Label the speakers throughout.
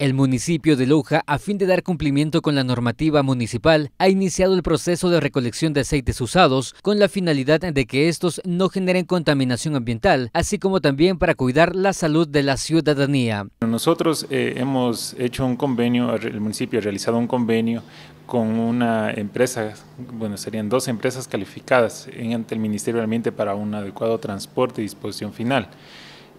Speaker 1: El municipio de Loja, a fin de dar cumplimiento con la normativa municipal, ha iniciado el proceso de recolección de aceites usados con la finalidad de que estos
Speaker 2: no generen contaminación ambiental,
Speaker 1: así como también para cuidar la salud de la ciudadanía.
Speaker 2: Nosotros eh, hemos hecho un convenio, el municipio ha realizado un convenio con una empresa, bueno, serían dos empresas calificadas ante el Ministerio del Ambiente para un adecuado transporte y disposición final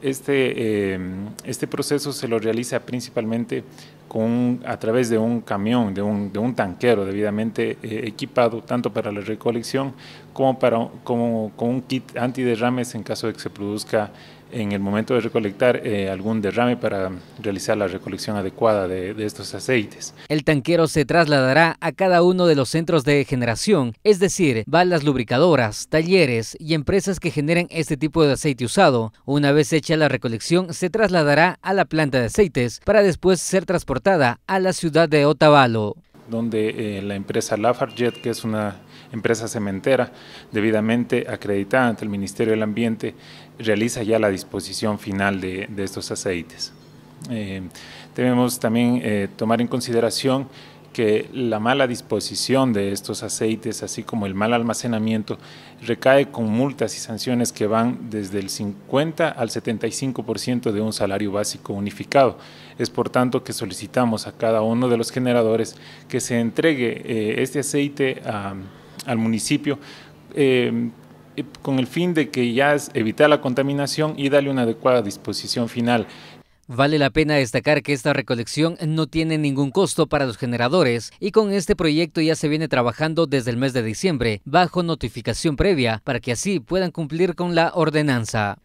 Speaker 2: este, eh, este proceso se lo realiza principalmente con, a través de un camión, de un, de un tanquero debidamente eh, equipado, tanto para la recolección como para como, con un kit antiderrames en caso de que se produzca en el momento de recolectar eh, algún derrame para realizar la recolección adecuada de, de, estos aceites.
Speaker 1: El tanquero se trasladará a cada uno de los centros de generación, es decir, balas lubricadoras, talleres y empresas que generen este tipo de aceite usado. Una vez hecha la recolección, se trasladará a la planta
Speaker 2: de aceites para después ser transportada a la ciudad de Otavalo. Donde eh, la empresa Lafarget, que es una empresa cementera debidamente acreditada ante el Ministerio del Ambiente, realiza ya la disposición final de, estos aceites. Eh, debemos también eh, tomar en consideración que la mala disposición de estos aceites, así como el mal almacenamiento, recae con multas y sanciones que van desde el 50 al 75% de un salario básico unificado. Es por tanto que solicitamos a cada uno de los generadores que se entregue eh, este aceite al municipio. Eh, con el fin de que ya es evitar la contaminación y darle una adecuada disposición final Vale
Speaker 1: la pena destacar que esta recolección no tiene ningún costo para los generadores y con este proyecto ya se viene trabajando desde el mes de diciembre bajo notificación previa para que así puedan cumplir con la ordenanza.